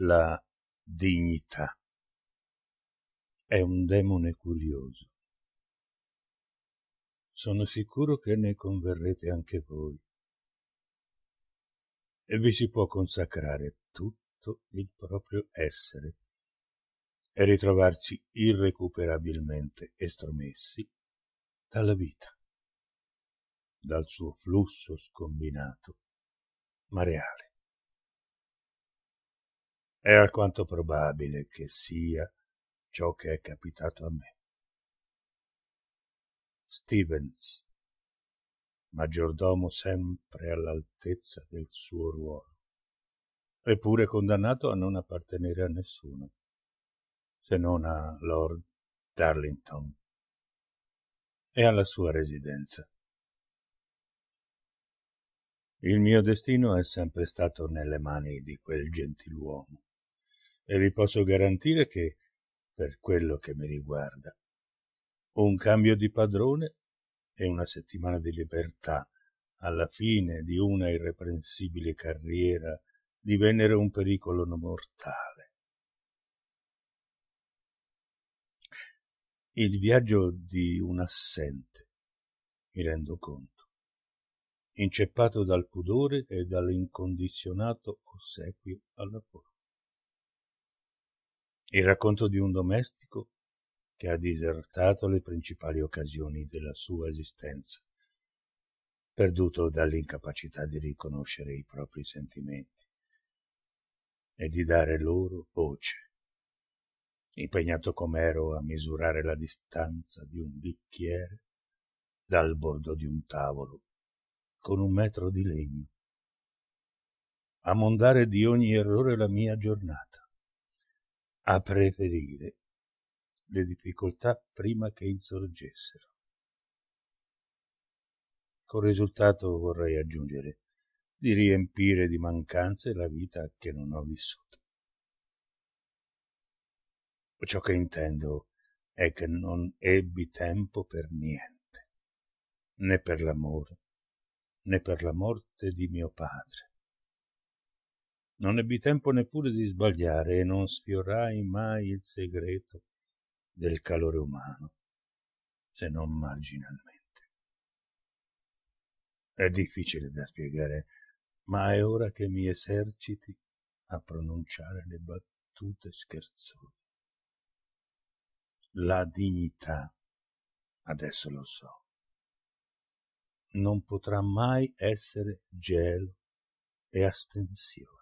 la dignità. È un demone curioso. Sono sicuro che ne converrete anche voi. E vi si può consacrare tutto il proprio essere e ritrovarsi irrecuperabilmente estromessi dalla vita, dal suo flusso scombinato, ma reale è alquanto probabile che sia ciò che è capitato a me. Stevens, maggiordomo sempre all'altezza del suo ruolo, eppure condannato a non appartenere a nessuno, se non a Lord Darlington e alla sua residenza. Il mio destino è sempre stato nelle mani di quel gentiluomo e vi posso garantire che, per quello che mi riguarda, un cambio di padrone e una settimana di libertà alla fine di una irreprensibile carriera divennero un pericolo non mortale. Il viaggio di un assente, mi rendo conto, inceppato dal pudore e dall'incondizionato ossequio alla forma. Il racconto di un domestico che ha disertato le principali occasioni della sua esistenza, perduto dall'incapacità di riconoscere i propri sentimenti e di dare loro voce, impegnato com'ero a misurare la distanza di un bicchiere dal bordo di un tavolo con un metro di legno, a mondare di ogni errore la mia giornata a preferire le difficoltà prima che insorgessero. Con risultato vorrei aggiungere di riempire di mancanze la vita che non ho vissuto. Ciò che intendo è che non ebbi tempo per niente, né per l'amore, né per la morte di mio padre, non ebbi tempo neppure di sbagliare e non sfiorai mai il segreto del calore umano, se non marginalmente. È difficile da spiegare, ma è ora che mi eserciti a pronunciare le battute scherzose. La dignità, adesso lo so, non potrà mai essere gelo e astensione.